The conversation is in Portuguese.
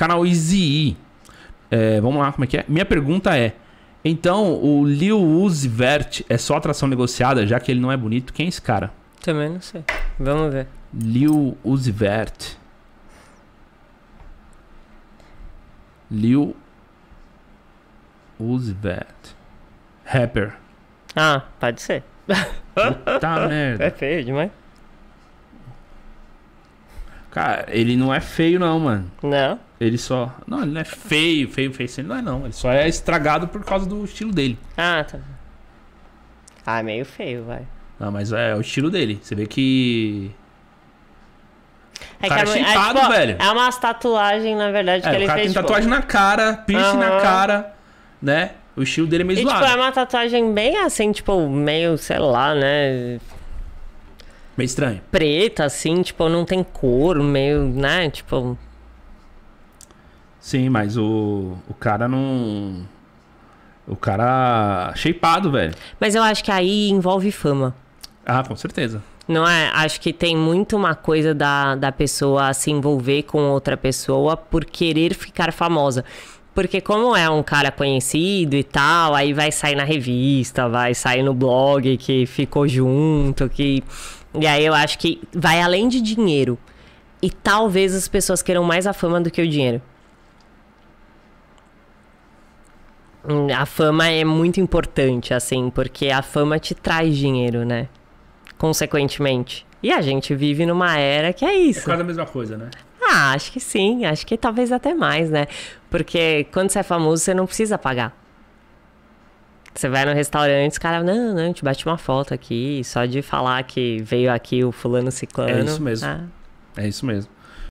Canal Easy. É, vamos lá, como é que é? Minha pergunta é: então o Liu Uzi Vert é só atração negociada, já que ele não é bonito? Quem é esse cara? Também não sei. Vamos ver. Liu Uzi Vert. Liu Uzi Vert. Rapper. Ah, pode ser. Puta merda. É feio demais. Cara, ele não é feio, não, mano. Não. Ele só. Não, ele não é feio, feio, feio. Ele não é, não. Ele só é estragado por causa do estilo dele. Ah, tá. Ah, é meio feio, vai. Não, mas é, é o estilo dele. Você vê que. É cara que é, shapeado, é, é tipo, velho. É umas tatuagens, na verdade, é, que ele fez. Tem tipo... tatuagem na cara, piercing uhum. na cara, né? O estilo dele é meio e, tipo, zoado. Tipo, é uma tatuagem bem assim, tipo, meio, sei lá, né? Meio estranho. Preta, assim, tipo, não tem cor, meio, né? Tipo. Sim, mas o, o cara não. O cara. shapeado, velho. Mas eu acho que aí envolve fama. Ah, com certeza. Não é? Acho que tem muito uma coisa da, da pessoa se envolver com outra pessoa por querer ficar famosa. Porque como é um cara conhecido e tal, aí vai sair na revista, vai sair no blog que ficou junto, que e aí eu acho que vai além de dinheiro. E talvez as pessoas queiram mais a fama do que o dinheiro. Hum, a fama é muito importante, assim, porque a fama te traz dinheiro, né? Consequentemente. E a gente vive numa era que é, é isso. É quase a mesma coisa, né? Ah, acho que sim. Acho que talvez até mais, né? Porque quando você é famoso, você não precisa pagar. Você vai no restaurante, os caras, não, não, te bate uma foto aqui, só de falar que veio aqui o fulano ciclano. É isso mesmo. Ah. É isso mesmo.